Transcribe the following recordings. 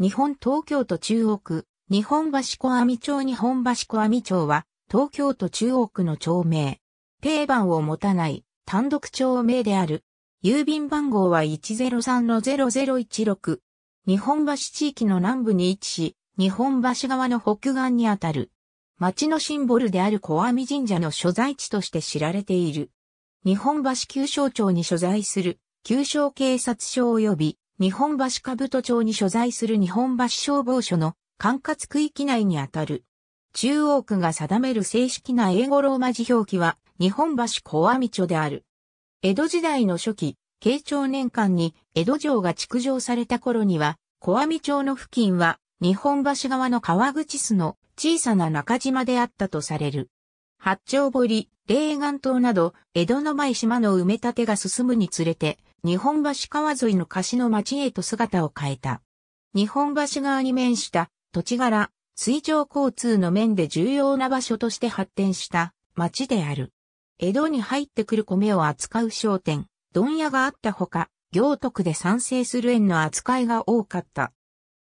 日本東京都中央区、日本橋小網町日本橋小網町は、東京都中央区の町名。定番を持たない単独町名である。郵便番号は103-0016。日本橋地域の南部に位置し、日本橋側の北岸にあたる。町のシンボルである小網神社の所在地として知られている。日本橋旧省庁に所在する、旧省警察署及び日本橋兜町に所在する日本橋消防署の管轄区域内にあたる。中央区が定める正式な英語ローマ字表記は日本橋小網町である。江戸時代の初期、慶長年間に江戸城が築城された頃には、小網町の付近は日本橋側の川口巣の小さな中島であったとされる。八丁堀、霊岩島など、江戸の前島の埋め立てが進むにつれて、日本橋川沿いの貸しの町へと姿を変えた。日本橋側に面した土地柄、水上交通の面で重要な場所として発展した町である。江戸に入ってくる米を扱う商店、問屋があったほか、行徳で賛成する園の扱いが多かった。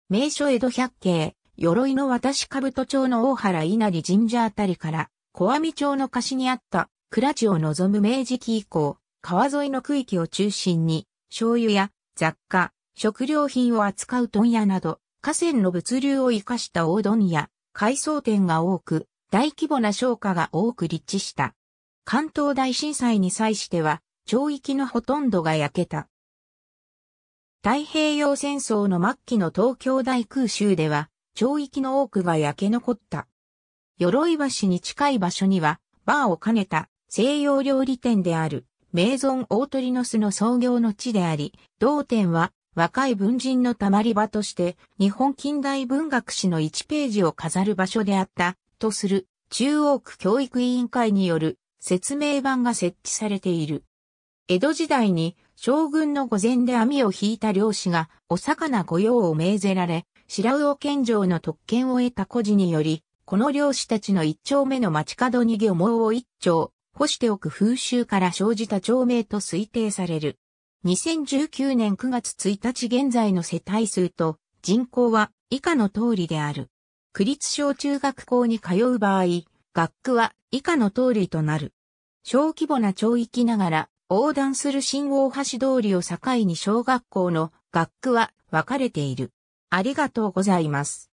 名所江戸百景、鎧の私兜町の大原稲荷神社あたりから、小網町の貸しにあった、倉地を望む明治期以降、川沿いの区域を中心に、醤油や雑貨、食料品を扱う問屋など、河川の物流を生かした大問屋、海藻店が多く、大規模な商家が多く立地した。関東大震災に際しては、町域のほとんどが焼けた。太平洋戦争の末期の東京大空襲では、町域の多くが焼け残った。鎧橋に近い場所には、バーを兼ねた西洋料理店である。名存大鳥の巣の創業の地であり、同店は若い文人のたまり場として日本近代文学史の1ページを飾る場所であったとする中央区教育委員会による説明版が設置されている。江戸時代に将軍の御前で網を引いた漁師がお魚御用を命ぜられ、白魚県城の特権を得た孤児により、この漁師たちの一丁目の街角に漁網を一丁、干しておく風習から生じた町名と推定される。2019年9月1日現在の世帯数と人口は以下の通りである。区立小中学校に通う場合、学区は以下の通りとなる。小規模な町域ながら横断する新大橋通りを境に小学校の学区は分かれている。ありがとうございます。